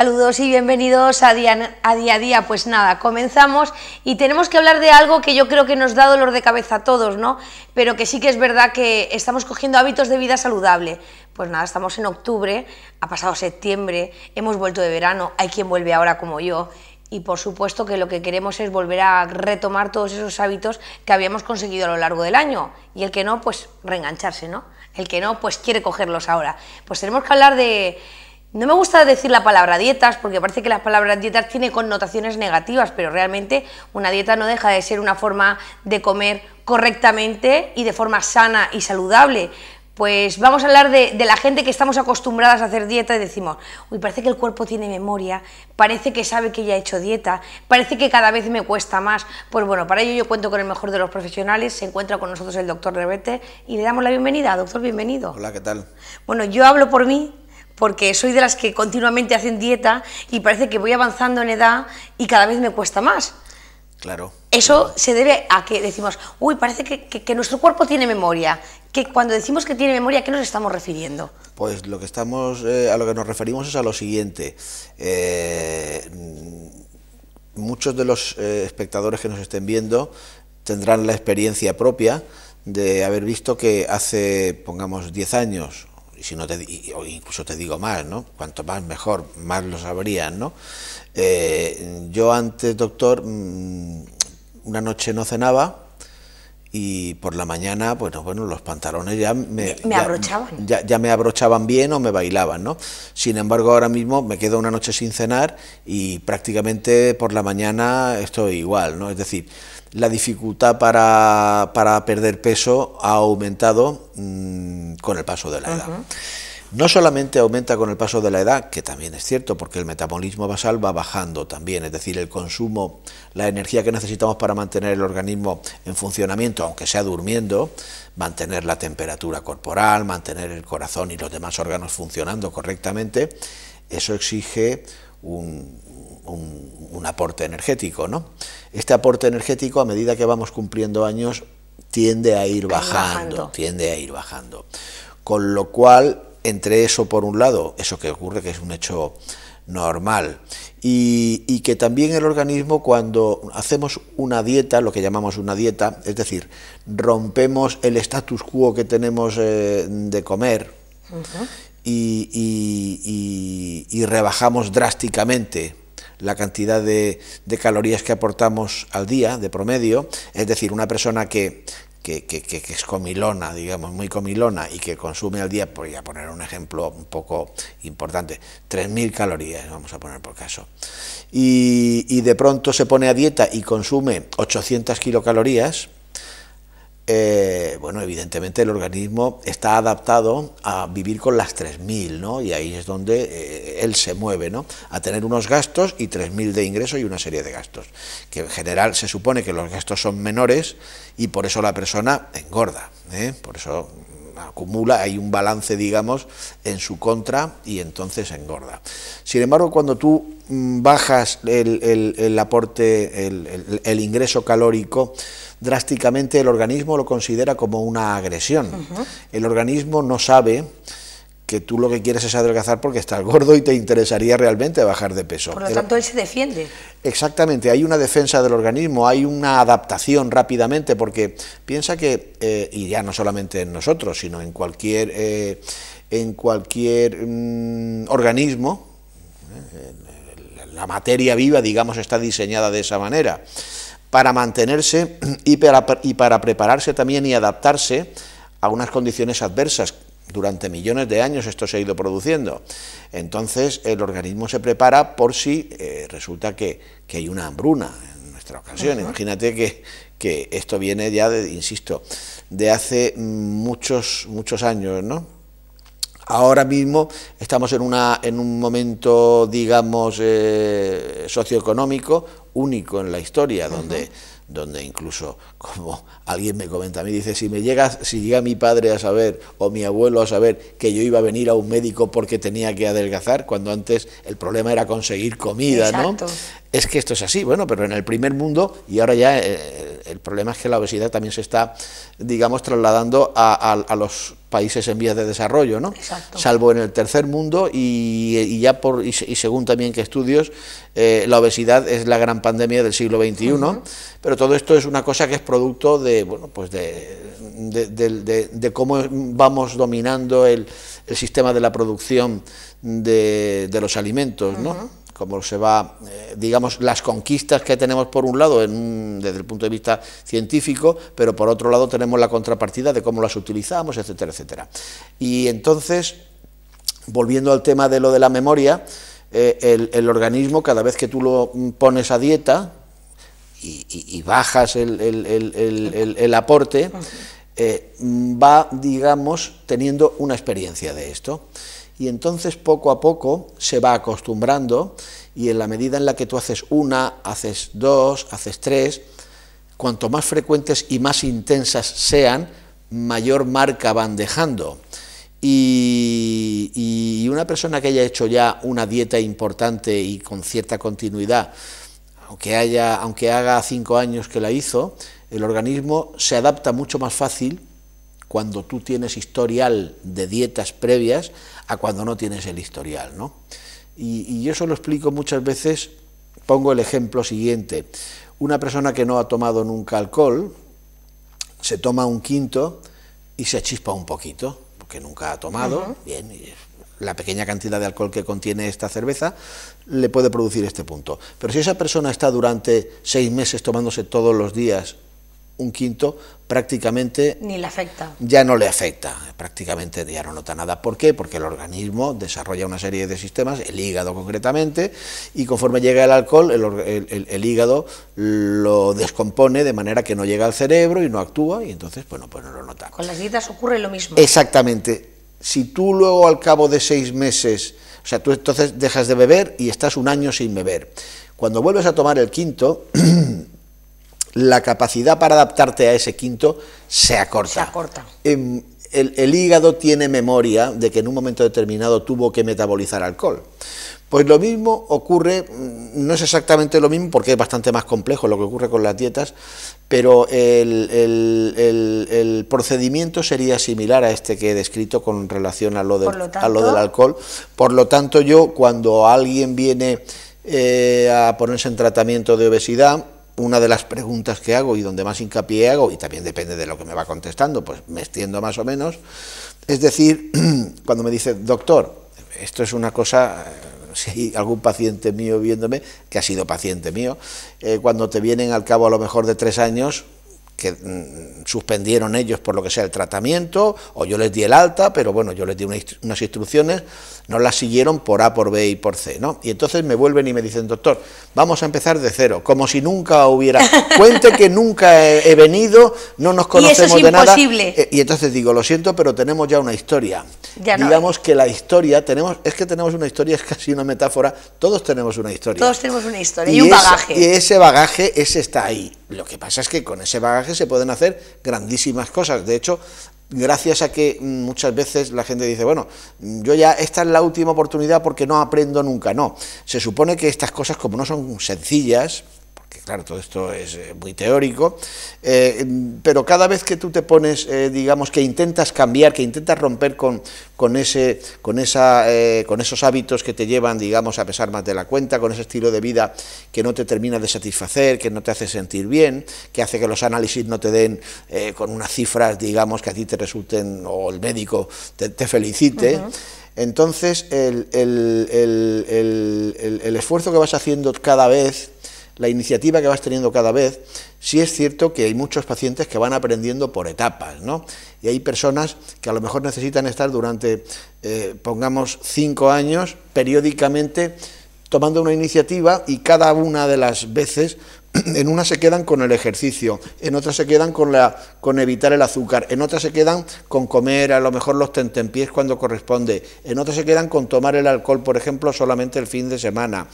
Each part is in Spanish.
Saludos y bienvenidos a día, a día Pues nada, comenzamos y tenemos que hablar de algo que yo creo que nos da dolor de cabeza a todos, ¿no? Pero que sí que es verdad que estamos cogiendo hábitos de vida saludable. Pues nada, estamos en octubre, ha pasado septiembre, hemos vuelto de verano, hay quien vuelve ahora como yo. Y por supuesto que lo que queremos es volver a retomar todos esos hábitos que habíamos conseguido a lo largo del año. Y el que no, pues reengancharse, ¿no? El que no, pues quiere cogerlos ahora. Pues tenemos que hablar de no me gusta decir la palabra dietas porque parece que las palabras dietas tiene connotaciones negativas, pero realmente una dieta no deja de ser una forma de comer correctamente y de forma sana y saludable. Pues vamos a hablar de, la gente que estamos acostumbradas a hacer dieta y decimos, uy, parece que el cuerpo tiene memoria, parece que sabe que ya he hecho dieta, parece que cada vez me cuesta más. Pues bueno, para ello yo cuento con el mejor de los profesionales, se encuentra con nosotros el doctor Rebete y le damos la bienvenida. Doctor, bienvenido. Hola, ¿qué tal? Bueno, yo hablo por mí, porque soy de las que continuamente hacen dieta y parece que voy avanzando en edad y cada vez me cuesta más. Claro. Eso se debe a que decimos, uy, parece que, nuestro cuerpo tiene memoria. Que cuando decimos que tiene memoria, ¿a qué nos estamos refiriendo? Pues lo que estamos, eh, a lo que nos referimos es a lo siguiente. Eh, muchos de los eh, espectadores que nos estén viendo tendrán la experiencia propia de haber visto que hace, pongamos, 10 años si no te, incluso te digo más, ¿no? Cuanto más mejor, más lo sabrían, ¿no? Eh, yo antes, doctor, mm, una noche no cenaba y por la mañana, bueno, bueno, los pantalones ya me, me abrochaban. ya, me abrochaban bien o me bailaban, ¿no? Sin embargo, ahora mismo me quedo una noche sin cenar y prácticamente por la mañana estoy igual, ¿no? Es decir, la dificultad para, perder peso ha aumentado mm, con el paso de la edad. No solamente aumenta con el paso de la edad, que también es cierto, porque el metabolismo basal va bajando también, es decir, el consumo, la energía que necesitamos para mantener el organismo en funcionamiento, aunque sea durmiendo, mantener la temperatura corporal, mantener el corazón y los demás órganos funcionando correctamente, eso exige un, aporte energético. ¿no? Este aporte energético, a medida que vamos cumpliendo años, tiende a ir bajando, tiende a ir bajando. Con lo cual, entre eso, por un lado, eso que ocurre, que es un hecho normal, y, que también el organismo cuando hacemos una dieta, lo que llamamos una dieta, es decir, rompemos el status quo que tenemos eh, de comer, y, rebajamos drásticamente la cantidad de, calorías que aportamos al día de promedio, es decir, una persona que, es comilona, digamos, muy comilona y que consume al día, voy a poner un ejemplo un poco importante, 3.000 calorías, vamos a poner por caso, y de pronto se pone a dieta y consume 800 kilocalorías, eh, bueno, evidentemente el organismo está adaptado a vivir con las 3.000, ¿no? Y ahí es donde eh, él se mueve, ¿no? A tener unos gastos y 3.000 de ingreso y una serie de gastos. Que en general se supone que los gastos son menores y por eso la persona engorda, ¿eh? Por eso acumula, hay un balance, digamos, en su contra y entonces engorda. Sin embargo, cuando tú mm, bajas el, aporte, el ingreso calórico, drásticamente el organismo lo considera como una agresión. El organismo no sabe que tú lo que quieres es adelgazar porque estás gordo y te interesaría realmente bajar de peso. Por lo tanto, él se defiende. Exactamente, hay una defensa del organismo, hay una adaptación rápidamente, porque piensa que, eh, y ya no solamente en nosotros, sino en cualquier, eh, en cualquier mm, organismo, eh, la materia viva, digamos, está diseñada de esa manera para mantenerse y para, prepararse también y adaptarse a unas condiciones adversas durante millones de años esto se ha ido produciendo. Entonces el organismo se prepara por si eh, resulta que, que, hay una hambruna en nuestra ocasión. Imagínate que, esto viene ya, de, insisto, de hace muchos, muchos años, ¿no? Ahora mismo estamos en, una, en un momento, digamos, eh, socioeconómico único en la historia, donde, donde incluso, como alguien me comenta a mí, dice, si me llega, si llega mi padre a saber, o mi abuelo a saber, que yo iba a venir a un médico porque tenía que adelgazar, cuando antes el problema era conseguir comida, ¿no? es que esto es así. Bueno, pero en el primer mundo, y ahora ya eh, el problema es que la obesidad también se está, digamos, trasladando a, los países en vías de desarrollo, ¿no? Exacto. Salvo en el tercer mundo y, ya por y, según también que estudios, eh, la obesidad es la gran pandemia del siglo XXI, pero todo esto es una cosa que es producto de, bueno, pues de, cómo vamos dominando el, el, sistema de la producción de, los alimentos, ¿no? cómo se va, eh, digamos, las conquistas que tenemos por un lado desde el punto de vista científico, pero por otro lado tenemos la contrapartida de cómo las utilizamos, etcétera, etcétera. Y entonces, volviendo al tema de lo de la memoria, eh, el, organismo cada vez que tú lo mm, pones a dieta y, bajas el, aporte, eh, mm, va, digamos, teniendo una experiencia de esto y entonces poco a poco se va acostumbrando y en la medida en la que tú haces una, haces dos, haces tres, cuanto más frecuentes y más intensas sean, mayor marca van dejando. Y, una persona que haya hecho ya una dieta importante y con cierta continuidad, aunque, haya, aunque haga cinco años que la hizo, el organismo se adapta mucho más fácil cuando tú tienes historial de dietas previas a cuando no tienes el historial. ¿no? Y, yo eso lo explico muchas veces, pongo el ejemplo siguiente. Una persona que no ha tomado nunca alcohol, se toma un quinto y se chispa un poquito, porque nunca ha tomado, bien, la pequeña cantidad de alcohol que contiene esta cerveza le puede producir este punto. Pero si esa persona está durante seis meses tomándose todos los días un quinto prácticamente... Ni le afecta. Ya no le afecta, prácticamente ya no nota nada. ¿Por qué? Porque el organismo desarrolla una serie de sistemas, el hígado concretamente, y conforme llega el alcohol, el, hígado lo descompone de manera que no llega al cerebro y no actúa, y entonces bueno, pues no lo nota. Con las dietas ocurre lo mismo. Exactamente. Si tú luego al cabo de seis meses, o sea, tú entonces dejas de beber y estás un año sin beber. Cuando vuelves a tomar el quinto, la capacidad para adaptarte a ese quinto se acorta. Se acorta. Em, el, hígado tiene memoria de que en un momento determinado tuvo que metabolizar alcohol. Pues lo mismo ocurre, mm, no es exactamente lo mismo porque es bastante más complejo lo que ocurre con las dietas, pero el, procedimiento sería similar a este que he descrito con relación a lo, del alcohol. Por lo tanto, yo cuando alguien viene eh, a ponerse en tratamiento de obesidad, una de las preguntas que hago y donde más hincapié hago, y también depende de lo que me va contestando, pues me extiendo más o menos, es decir, cuando me dice, doctor, esto es una cosa, eh, si hay algún paciente mío viéndome, que ha sido paciente mío, eh, cuando te vienen al cabo a lo mejor de tres años, que mm, suspendieron ellos por lo que sea el tratamiento, o yo les di el alta, pero bueno, yo les di unas instrucciones, no las siguieron por A, por B y por C, ¿no? Y entonces me vuelven y me dicen, doctor, vamos a empezar de cero, como si nunca hubiera, cuente que nunca he, venido, no nos conocemos y es de imposible. nada. Eh, y entonces digo, lo siento, pero tenemos ya una historia. Ya Digamos que la historia, tenemos, es que tenemos una historia, es casi una metáfora, todos tenemos una historia. Todos tenemos una historia y, un bagaje. Y ese bagaje, ese está ahí lo que pasa es que con ese bagaje se pueden hacer grandísimas cosas. De hecho, gracias a que muchas veces la gente dice, bueno, yo ya esta es la última oportunidad porque no aprendo nunca. No, se supone que estas cosas como no son sencillas, que claro, todo esto es eh, muy teórico, eh, pero cada vez que tú te pones, eh, digamos, que intentas cambiar, que intentas romper con, con, ese, con, esa, con esos hábitos que te llevan, digamos, a pesar más de la cuenta, con ese estilo de vida que no te termina de satisfacer, que no te hace sentir bien, que hace que los análisis no te den con unas cifras, digamos, que a ti te resulten, o el médico te, felicite. Entonces, el, el esfuerzo que vas haciendo cada vez la iniciativa que vas teniendo cada vez, sí es cierto que hay muchos pacientes que van aprendiendo por etapas, ¿no? Y hay personas que a lo mejor necesitan estar durante, eh, pongamos, cinco años periódicamente tomando una iniciativa y cada una de las veces en una se quedan con el ejercicio, en otra se quedan con, la, con evitar el azúcar, en otra se quedan con comer a lo mejor los tentempiés cuando corresponde, en otra se quedan con tomar el alcohol, por ejemplo, solamente el fin de semana.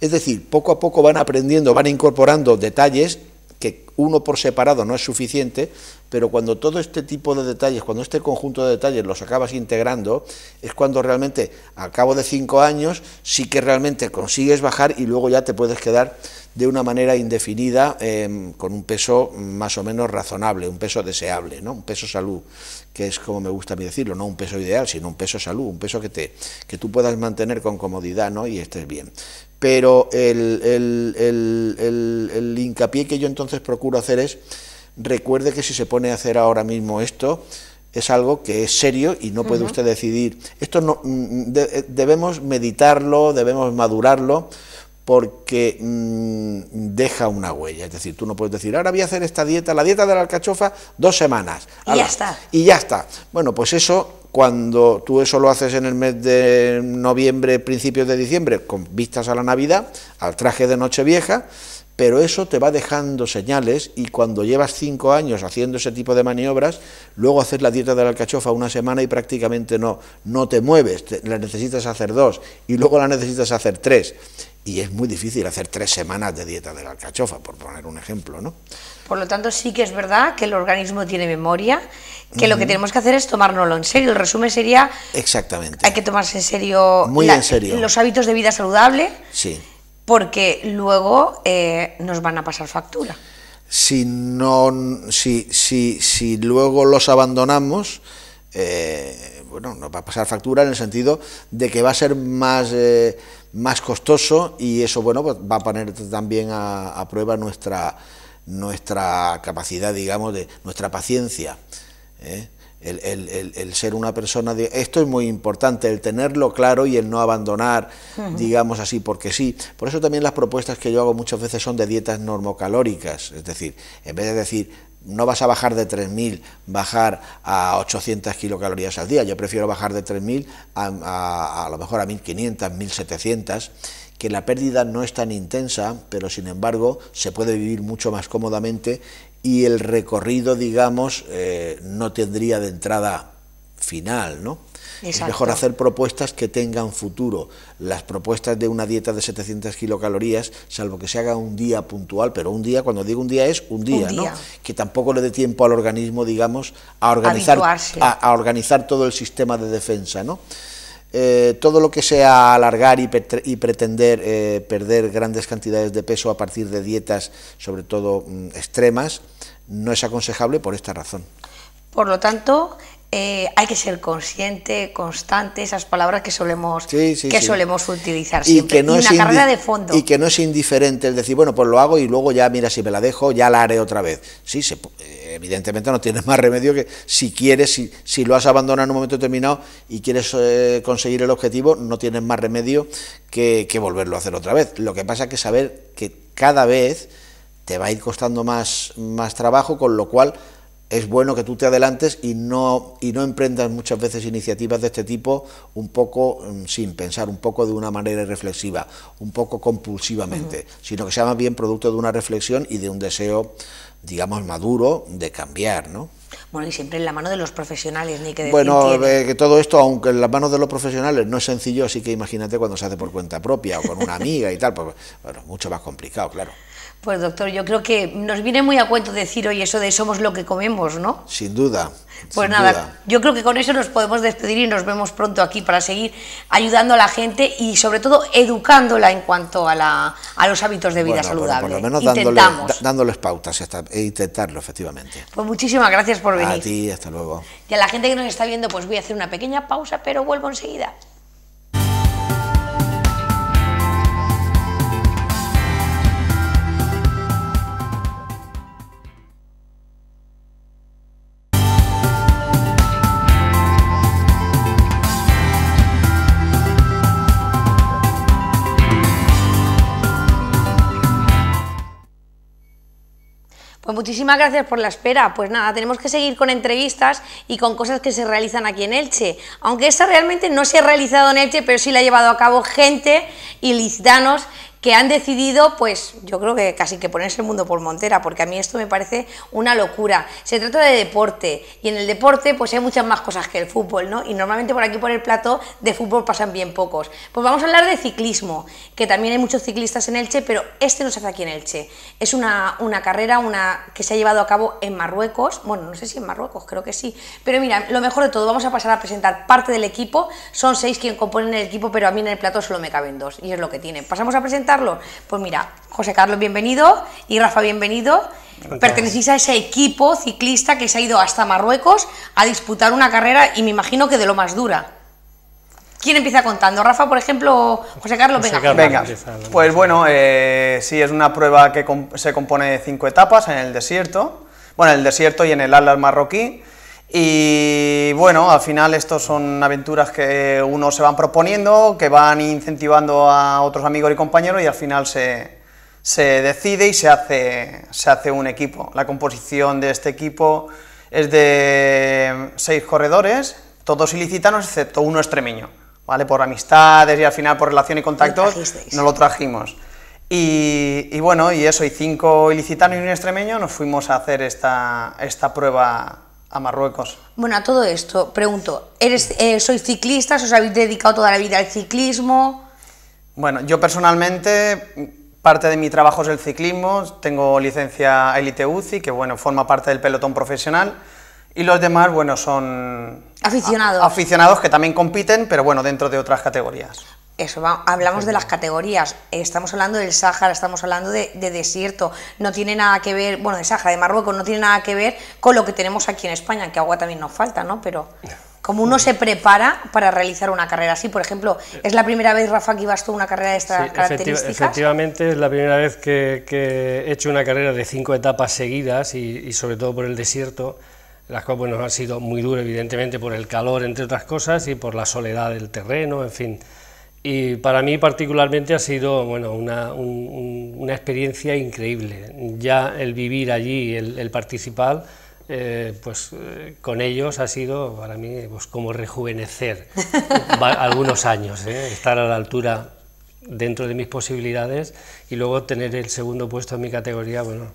Es decir, poco a poco van aprendiendo, van incorporando detalles que uno por separado no es suficiente, pero cuando todo este tipo de detalles, cuando este conjunto de detalles los acabas integrando, es cuando realmente, al cabo de cinco años, sí que realmente consigues bajar y luego ya te puedes quedar de una manera indefinida em, con un peso más o menos razonable, un peso deseable, ¿no? un peso salud, que es como me gusta a mí decirlo, no un peso ideal, sino un peso salud, un peso que, te, que tú puedas mantener con comodidad ¿no? y estés bien pero el, hincapié que yo entonces procuro hacer es, recuerde que si se pone a hacer ahora mismo esto, es algo que es serio y no puede usted decidir. Esto no, mm, eh, debemos meditarlo, debemos madurarlo, porque mm, deja una huella. Es decir, tú no puedes decir, ahora voy a hacer esta dieta, la dieta de la alcachofa, dos semanas. Y ya está. Y ya está. Bueno, pues eso cuando tú eso lo haces en el mes de noviembre, principios de diciembre, con vistas a la Navidad, al traje de Nochevieja, pero eso te va dejando señales y cuando llevas cinco años haciendo ese tipo de maniobras, luego haces la dieta de la alcachofa una semana y prácticamente no, no te mueves, la necesitas hacer dos y luego la necesitas hacer tres. Y es muy difícil hacer tres semanas de dieta de la alcachofa, por poner un ejemplo, ¿no? Por lo tanto, sí que es verdad que el organismo tiene memoria, que lo que tenemos que hacer es tomárnoslo en serio. El resumen sería... Exactamente. Hay que tomarse en serio, los hábitos de vida saludable, sí. porque luego eh, nos van a pasar factura. Si, no, si, si, si luego los abandonamos, eh, bueno, nos va a pasar factura en el sentido de que va a ser más, eh, más costoso y eso, bueno, pues va a poner también a prueba nuestra nuestra capacidad, digamos, de nuestra paciencia. ¿eh? El, ser una persona, de, esto es muy importante, el tenerlo claro y el no abandonar, digamos así, porque sí. Por eso también las propuestas que yo hago muchas veces son de dietas normocalóricas, es decir, en vez de decir, no vas a bajar de 3.000, bajar a 800 kilocalorías al día, yo prefiero bajar de 3.000 a, a, a lo mejor a 1.500, 1.700 que la pérdida no es tan intensa, pero sin embargo se puede vivir mucho más cómodamente y el recorrido, digamos, eh, no tendría de entrada final, ¿no? Es mejor hacer propuestas que tengan futuro. Las propuestas de una dieta de 700 kilocalorías, salvo que se haga un día puntual, pero un día, cuando digo un día, es un día, ¿no? Que tampoco le dé tiempo al organismo, digamos, a organizar, a organizar todo el sistema de defensa, ¿no? Eh, todo lo que sea alargar y, pretender eh, perder grandes cantidades de peso a partir de dietas, sobre todo mm, extremas, no es aconsejable por esta razón. Por lo tanto, eh, hay que ser consciente, constante, esas palabras que solemos, que solemos utilizar y siempre. Que no y una carrera de fondo. Y que no es indiferente el decir, bueno, pues lo hago y luego ya, mira, si me la dejo, ya la haré otra vez. Sí, eh, evidentemente no tienes más remedio que si quieres, si, lo has abandonado en un momento determinado y quieres eh, conseguir el objetivo, no tienes más remedio que, volverlo a hacer otra vez. Lo que pasa es que saber que cada vez te va a ir costando más, más trabajo, con lo cual es bueno que tú te adelantes y no, y no emprendas muchas veces iniciativas de este tipo un poco mm, sin pensar, un poco de una manera irreflexiva, un poco compulsivamente, sino que sea más bien producto de una reflexión y de un deseo, digamos, maduro de cambiar, ¿no? Bueno, y siempre en la mano de los profesionales, ni que decir Bueno, eh, que todo esto, aunque en las manos de los profesionales no es sencillo, así que imagínate cuando se hace por cuenta propia o con una amiga y tal, pues bueno, mucho más complicado, claro. Pues doctor, yo creo que nos viene muy a cuento decir hoy eso de somos lo que comemos, ¿no? Sin duda. Pues nada, yo creo que con eso nos podemos despedir y nos vemos pronto aquí para seguir ayudando a la gente y sobre todo educándola en cuanto a, la, a los hábitos de vida saludable. Por, lo menos dándoles pautas e intentarlo, efectivamente. Pues muchísimas gracias por venir. A ti, hasta luego. Y a la gente que nos está viendo, pues voy a hacer una pequeña pausa, pero vuelvo enseguida. muchísimas gracias por la espera. Pues nada, tenemos que seguir con entrevistas y con cosas que se realizan aquí en Elche. Aunque esta realmente no se ha realizado en Elche, pero sí la ha llevado a cabo gente y ilicitanos que han decidido, pues yo creo que casi que ponerse el mundo por montera, porque a mí esto me parece una locura. Se trata de deporte y en el deporte pues hay muchas más cosas que el fútbol, ¿no? Y normalmente por aquí por el plato de fútbol pasan bien pocos. Pues vamos a hablar de ciclismo, que también hay muchos ciclistas en Elche, pero este no se hace aquí en Elche. Es una, una carrera una, que se ha llevado a cabo en Marruecos, bueno, no sé si en Marruecos, creo que sí. Pero mira, lo mejor de todo, vamos a pasar a presentar parte del equipo, son seis quien componen el equipo, pero a mí en el plato solo me caben dos, y es lo que tiene. Pasamos a presentar pues mira, José Carlos, bienvenido, y Rafa, bienvenido. Pertenecís a ese equipo ciclista que se ha ido hasta Marruecos a disputar una carrera y me imagino que de lo más dura. ¿Quién empieza contando? ¿Rafa, por ejemplo, José Carlos? venga. Pues bueno, eh, sí, es una prueba que se compone de cinco etapas en el desierto. Bueno, el desierto y en el Atlas marroquí. Y bueno, al final estos son aventuras que uno se van proponiendo, que van incentivando a otros amigos y compañeros y al final se, se decide y se hace, se hace un equipo. La composición de este equipo es de seis corredores, todos ilicitanos excepto uno extremeño, ¿vale? Por amistades y al final por relación y contactos no lo trajimos. Y, y, bueno, y eso, y cinco ilicitanos y un extremeño nos fuimos a hacer esta, esta prueba a Marruecos. Bueno, a todo esto, pregunto, ¿eres, eh, ¿sois ciclistas? ¿Os habéis dedicado toda la vida al ciclismo? Bueno, yo personalmente, parte de mi trabajo es el ciclismo, tengo licencia Elite UCI, que bueno, forma parte del pelotón profesional, y los demás, bueno, son... Aficionados. aficionados que también compiten, pero bueno, dentro de otras categorías. Eso, hablamos de las categorías, estamos hablando del Sáhara, estamos hablando de, desierto, no tiene nada que ver, bueno, de Sáhara, de Marruecos, no tiene nada que ver con lo que tenemos aquí en España, que agua también nos falta, ¿no? Pero como uno se prepara para realizar una carrera así, por ejemplo, ¿es la primera vez, Rafa, que ibas tú a una carrera de estas características? efectivamente, es la primera vez que, he hecho una carrera de cinco etapas seguidas y, sobre todo por el desierto, las cuales bueno, han sido muy duras, evidentemente, por el calor, entre otras cosas, y por la soledad del terreno, en fin y para mí particularmente ha sido bueno, una, experiencia increíble. Ya el vivir allí, el, participar, eh, pues eh, con ellos ha sido para mí pues, como rejuvenecer algunos años, ¿eh? estar a la altura dentro de mis posibilidades y luego tener el segundo puesto en mi categoría, bueno,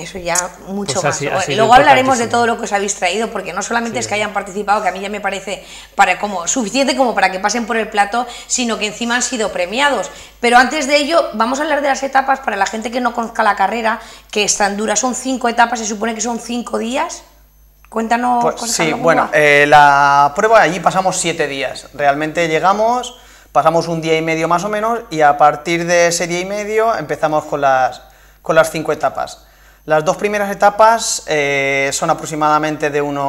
eso ya mucho pues más. Luego hablaremos de todo lo que os habéis traído, porque no solamente es que hayan participado, que a mí ya me parece para como suficiente como para que pasen por el plato, sino que encima han sido premiados. Pero antes de ello, vamos a hablar de las etapas para la gente que no conozca la carrera, que es tan Son cinco etapas, se supone que son cinco días. Cuéntanos. Pues, sí, bueno, eh, la prueba allí pasamos siete días. Realmente llegamos, pasamos un día y medio más o menos, y a partir de ese día y medio empezamos con las, con las cinco etapas. Las dos primeras etapas eh, son aproximadamente de unos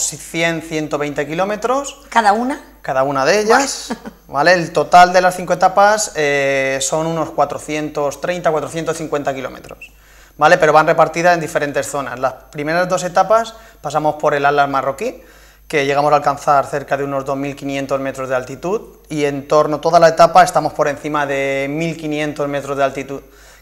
100-120 kilómetros. ¿Cada una? Cada una de ellas. ¿vale? El total de las cinco etapas eh, son unos 430-450 kilómetros. ¿vale? Pero van repartidas en diferentes zonas. Las primeras dos etapas pasamos por el Atlas marroquí, que llegamos a alcanzar cerca de unos 2.500 metros de altitud y en torno a toda la etapa estamos por encima de 1.500 metros de altitud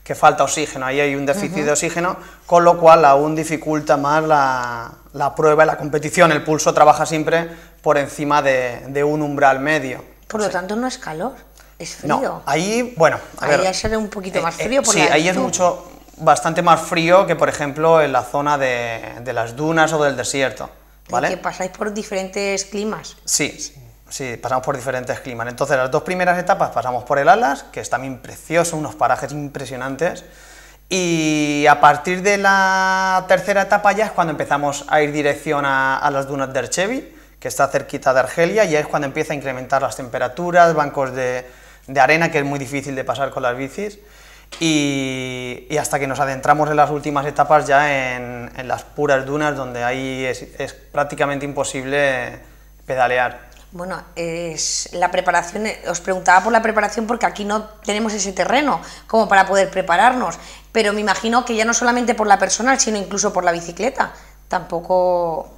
que falta oxígeno, ahí hay un déficit de oxígeno, con lo cual aún dificulta más la, prueba y la competición. El pulso trabaja siempre por encima de, un umbral medio. Por lo tanto, no es calor, es frío. No, ahí, bueno, ahí un poquito eh, más eh, frío. sí, ahí es mucho, bastante más frío que, por ejemplo, en la zona de, las dunas o del desierto. ¿vale? Que pasáis por diferentes climas. Sí, sí. Sí, pasamos por diferentes climas. Entonces, las dos primeras etapas pasamos por el Atlas, que es también precioso, unos parajes impresionantes. Y a partir de la tercera etapa ya es cuando empezamos a ir dirección a, las dunas de Archevi, que está cerquita de Argelia, y ahí es cuando empieza a incrementar las temperaturas, bancos de, arena, que es muy difícil de pasar con las bicis. Y, hasta que nos adentramos en las últimas etapas ya en, las puras dunas donde ahí es, es prácticamente imposible pedalear. Bueno, es la preparación, eh, os preguntaba por la preparación porque aquí no tenemos ese terreno como para poder prepararnos, pero me imagino que ya no solamente por la personal, sino incluso por la bicicleta. Tampoco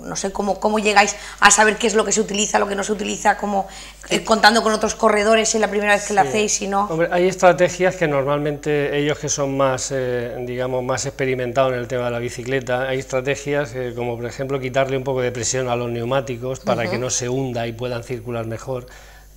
no sé cómo, cómo llegáis a saber qué es lo que se utiliza, lo que no se utiliza, como eh, contando con otros corredores es la primera vez que lo hacéis, si no. hay estrategias que normalmente ellos que son más, eh, digamos, más experimentados en el tema de la bicicleta, hay estrategias eh, como por ejemplo quitarle un poco de presión a los neumáticos para que no se hunda y puedan circular mejor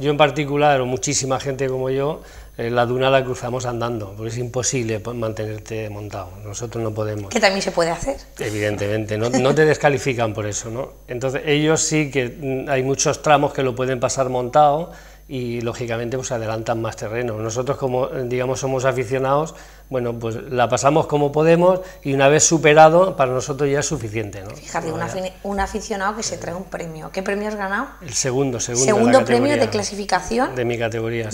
yo en particular, o muchísima gente como yo, eh, la duna la cruzamos andando, porque es imposible mantenerte montado. Nosotros no podemos. Que también se puede hacer. Evidentemente, no, no te descalifican por eso, ¿no? Entonces ellos sí que mm, hay muchos tramos que lo pueden pasar montado y lógicamente pues adelantan más terreno. Nosotros como digamos somos aficionados, bueno, pues la pasamos como podemos y una vez superado para nosotros ya es suficiente, ¿no? Fíjate, un, aficionado que se trae un premio. ¿Qué premio has ganado? El segundo, segundo. Segundo premio de clasificación. De mi categoría.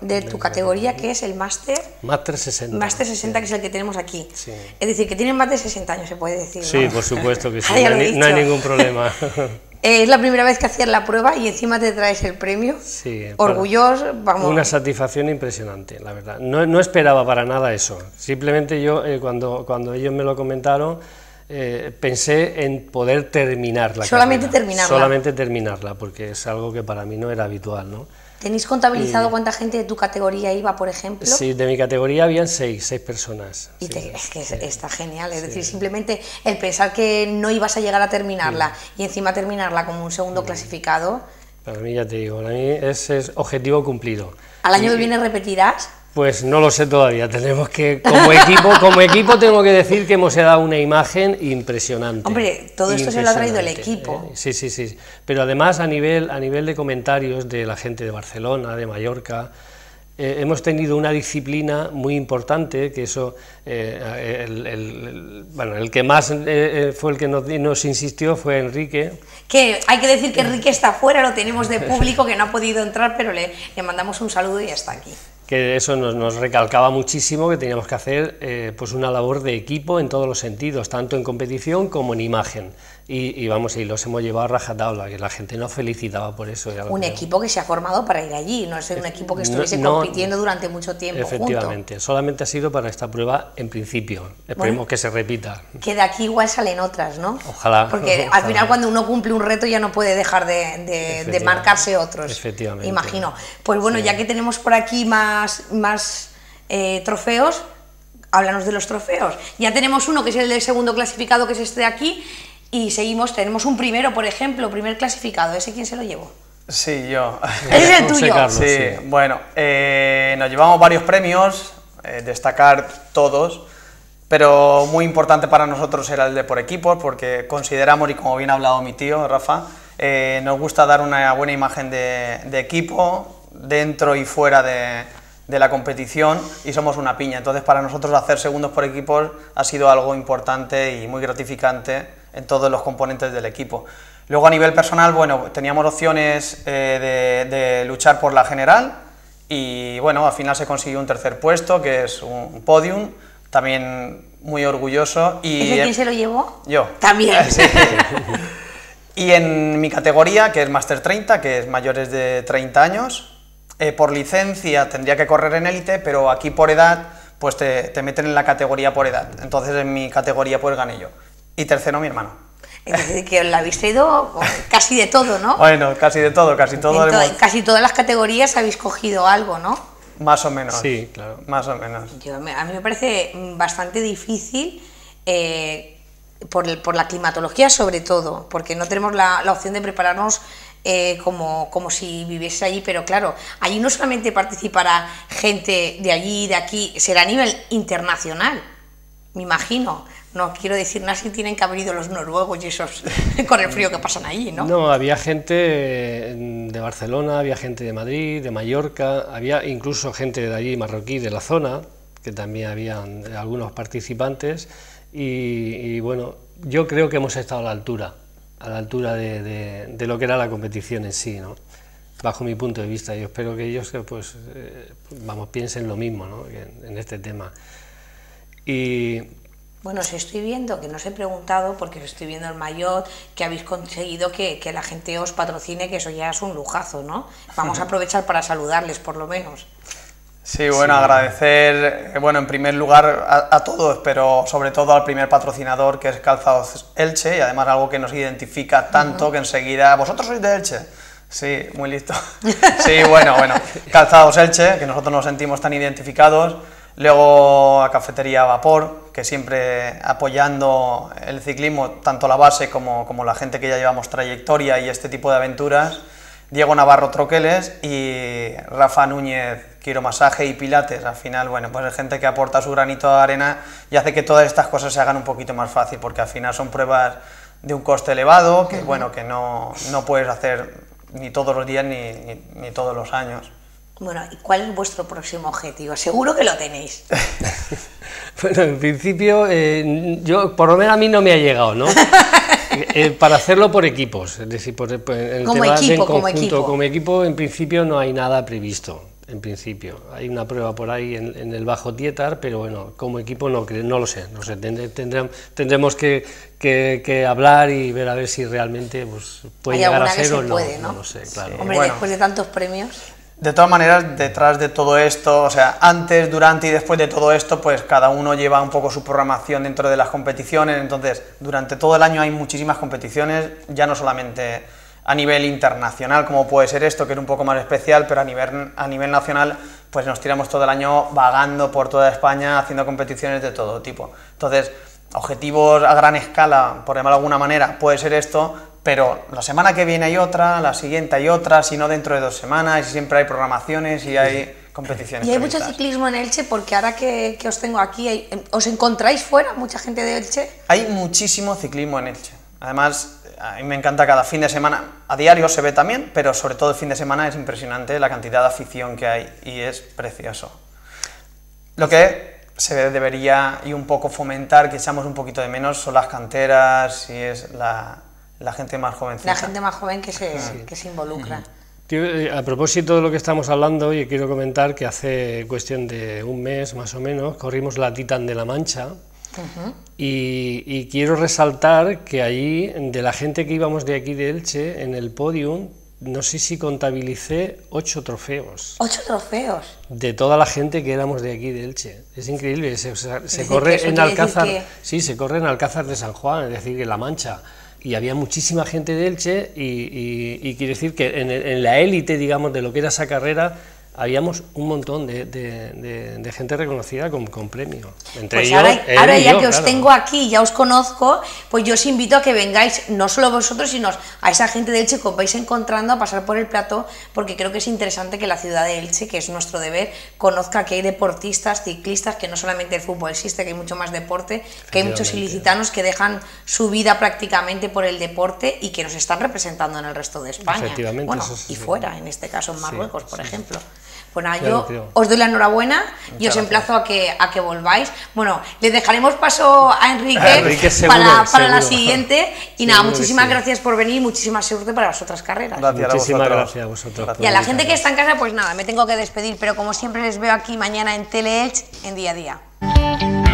De, tu categoría que es el máster. Máster 60. Máster 60 que es el que tenemos aquí. Es decir, que tienen más de 60 años, se puede decir. Sí, por supuesto que sí. no hay ningún problema. Eh, es la primera vez que hacías la prueba y encima te traes el premio. Sí. Orgulloso, vamos. Una satisfacción impresionante, la verdad. No, esperaba para nada eso. Simplemente yo, eh, cuando, cuando ellos me lo comentaron, eh, pensé en poder terminarla. Solamente terminarla. Solamente terminarla, porque es algo que para mí no era habitual, ¿no? ¿Tenéis contabilizado eh, cuánta gente de tu categoría iba, por ejemplo? Sí, de mi categoría habían seis, seis personas. Y es que está genial, es decir, simplemente el pensar que no ibas a llegar a terminarla y encima terminarla como un segundo clasificado. Para mí, ya te digo, para mí ese es objetivo cumplido. ¿Al año que viene repetirás? Pues no lo sé todavía. Tenemos que, como equipo, como equipo tengo que decir que hemos dado una imagen impresionante. Hombre, todo esto se lo ha traído el equipo. Eh, sí, sí, sí. Pero además a nivel, a nivel de comentarios de la gente de Barcelona, de Mallorca, eh, hemos tenido una disciplina muy importante, que eso, eh, el, bueno, el que más fue el que nos, insistió fue Enrique. Que hay que decir que Enrique está fuera, lo tenemos de público, que no ha podido entrar, pero le, le mandamos un saludo y está aquí que eso nos, recalcaba muchísimo que teníamos que hacer eh, pues una labor de equipo en todos los sentidos, tanto en competición como en imagen. Y, vamos, y los hemos llevado a rajatabla, que la gente nos felicitaba por eso. Un equipo que se ha formado para ir allí, no es un equipo que estuviese compitiendo durante mucho tiempo. Efectivamente, solamente ha sido para esta prueba en principio. Esperemos que se repita. Que de aquí igual salen otras, ¿no? Ojalá. Porque al final cuando uno cumple un reto ya no puede dejar de, de, marcarse otros. Efectivamente. Imagino. Pues bueno, ya que tenemos por aquí más, más eh, trofeos, háblanos de los trofeos. Ya tenemos uno que es el del segundo clasificado, que es este de aquí, y seguimos, tenemos un primero, por ejemplo, primer clasificado. ¿Ese quién se lo llevó? Sí, yo. ¿Es el tuyo? sí, sí, bueno, eh, nos llevamos varios premios, eh, destacar todos, pero muy importante para nosotros era el de por equipos, porque consideramos, y como bien ha hablado mi tío, Rafa, eh, nos gusta dar una buena imagen de, de equipo dentro y fuera de, de la competición y somos una piña. Entonces, para nosotros hacer segundos por equipos ha sido algo importante y muy gratificante en todos los componentes del equipo. Luego a nivel personal, bueno, teníamos opciones eh, de, luchar por la general y bueno, al final se consiguió un tercer puesto, que es un podium, también muy orgulloso. Y quién se lo llevó? Yo. También. y en mi categoría, que es Master 30, que es mayores de 30 años, eh, por licencia tendría que correr en élite, pero aquí por edad, pues te, te, meten en la categoría por edad. Entonces en mi categoría pues gané yo. Y tercero, mi hermano. ...entonces que la habéis traído... Pues, casi de todo, ¿no? Bueno, casi de todo, casi todo. En casi todas las categorías habéis cogido algo, ¿no? Más o menos. Sí, claro. Más o menos. a mí me parece bastante difícil eh, por, la climatología, sobre todo, porque no tenemos la, opción de prepararnos eh, como, como si viviese allí, pero claro, allí no solamente participará gente de allí, de aquí, será a nivel internacional, me imagino. No quiero decir nada si tienen que haber los noruegos y esos con el frío que pasan ahí, ¿no? No, había gente mm, de Barcelona, había gente de Madrid, de Mallorca, había incluso gente de allí marroquí, de la zona, que también habían eh, algunos participantes. Y, bueno, yo creo que hemos estado a la altura, a la altura de, lo que era la competición en sí, ¿no? bajo mi punto de vista. y espero que ellos eh, pues, eh, vamos, piensen lo mismo ¿no? en, en, este tema. Y bueno, os estoy viendo, que no os he preguntado porque os estoy viendo el mayotte, que habéis conseguido que, la gente os patrocine, que eso ya es un lujazo, ¿no? Vamos a aprovechar para saludarles por lo menos. Sí, bueno, agradecer, eh, bueno, en primer lugar a, todos, pero sobre todo al primer patrocinador que es Calzados Elche, y además algo que nos identifica tanto que enseguida, vosotros sois de Elche. Sí, muy listo. Sí, bueno, bueno, Calzados Elche, que nosotros nos sentimos tan identificados Luego a Cafetería Vapor, que siempre apoyando el ciclismo, tanto la base como, como la gente que ya llevamos trayectoria y este tipo de aventuras. Diego Navarro Troqueles y Rafa Núñez Quiromasaje y Pilates. Al final, bueno, pues es gente que aporta su granito de arena y hace que todas estas cosas se hagan un poquito más fácil, porque al final son pruebas de un coste elevado, que bueno, que no, no puedes hacer ni todos los días ni, ni todos los años. Bueno, ¿y cuál es vuestro próximo objetivo? Seguro que lo tenéis. bueno, en principio, eh, yo, por lo menos a mí no me ha llegado, ¿no? Eh, eh, para hacerlo por equipos, es decir, por, el como, equipo, en como equipo, como equipo, en principio no hay nada previsto. En principio, hay una prueba por ahí en, el bajo dietar, pero bueno, como equipo no, no lo sé, no sé, tendremos, que, hablar y ver a ver si realmente pues, puede llegar a ser o no, ¿no? sé, claro. Hombre, después de tantos premios. De todas maneras, detrás de todo esto, o sea, antes, durante y después de todo esto, pues cada uno lleva un poco su programación dentro de las competiciones, entonces durante todo el año hay muchísimas competiciones, ya no solamente a nivel internacional, como puede ser esto, que es un poco más especial, pero a nivel, a nivel nacional, pues nos tiramos todo el año vagando por toda España, haciendo competiciones de todo tipo. Entonces, objetivos a gran escala, por llamar de alguna manera, puede ser esto, pero la semana que viene hay otra, la siguiente hay otra, si no dentro de dos semanas, y siempre hay programaciones y hay competiciones. Y hay mucho ciclismo en Elche porque ahora que, os tengo aquí, em, ¿os encontráis fuera mucha gente de Elche? Hay muchísimo ciclismo en Elche. Además, a mí me encanta cada fin de semana, a diario se ve también, pero sobre todo el fin de semana es impresionante la cantidad de afición que hay y es precioso. Lo que se debería y un poco fomentar, que echamos un poquito de menos, son las canteras y es la, la gente más joven. La gente más joven que se, que se involucra. Eh, a propósito de lo que estamos hablando, yo quiero comentar que hace cuestión de un mes más o menos corrimos la Titan de la Mancha, y, y, quiero resaltar que allí, de la gente que íbamos de aquí de Elche, en el podium, no sé si contabilicé ocho trofeos. ¿Ocho trofeos? De toda la gente que éramos de aquí de Elche. Es increíble, se, corre en Alcázar. Sí, se corre en Alcázar de San Juan, es decir, en La Mancha y había muchísima gente de Elche y, quiero decir que en, en la élite, digamos, de lo que era esa carrera, habíamos un montón de, gente reconocida con, premio. Entre pues ellos, ahora, ahora ya que os tengo aquí, ya os conozco, pues yo os invito a que vengáis, no solo vosotros, sino a esa gente de Elche que os vais encontrando a pasar por el plato, porque creo que es interesante que la ciudad de Elche, que es nuestro deber, conozca que hay deportistas, ciclistas, que no solamente el fútbol existe, que hay mucho más deporte, que hay muchos ilicitanos que dejan su vida prácticamente por el deporte y que nos están representando en el resto de España. y fuera, en este caso en Marruecos, por ejemplo. Pues yo os doy la enhorabuena y os emplazo a que, a que volváis. Bueno, les dejaremos paso a Enrique, para, la siguiente. Y nada, muchísimas gracias por venir, y muchísimas suerte para las otras carreras. muchísimas gracias a vosotros. Y a la gente que está en casa, pues nada, me tengo que despedir, pero como siempre les veo aquí mañana en Teleelch en día a día.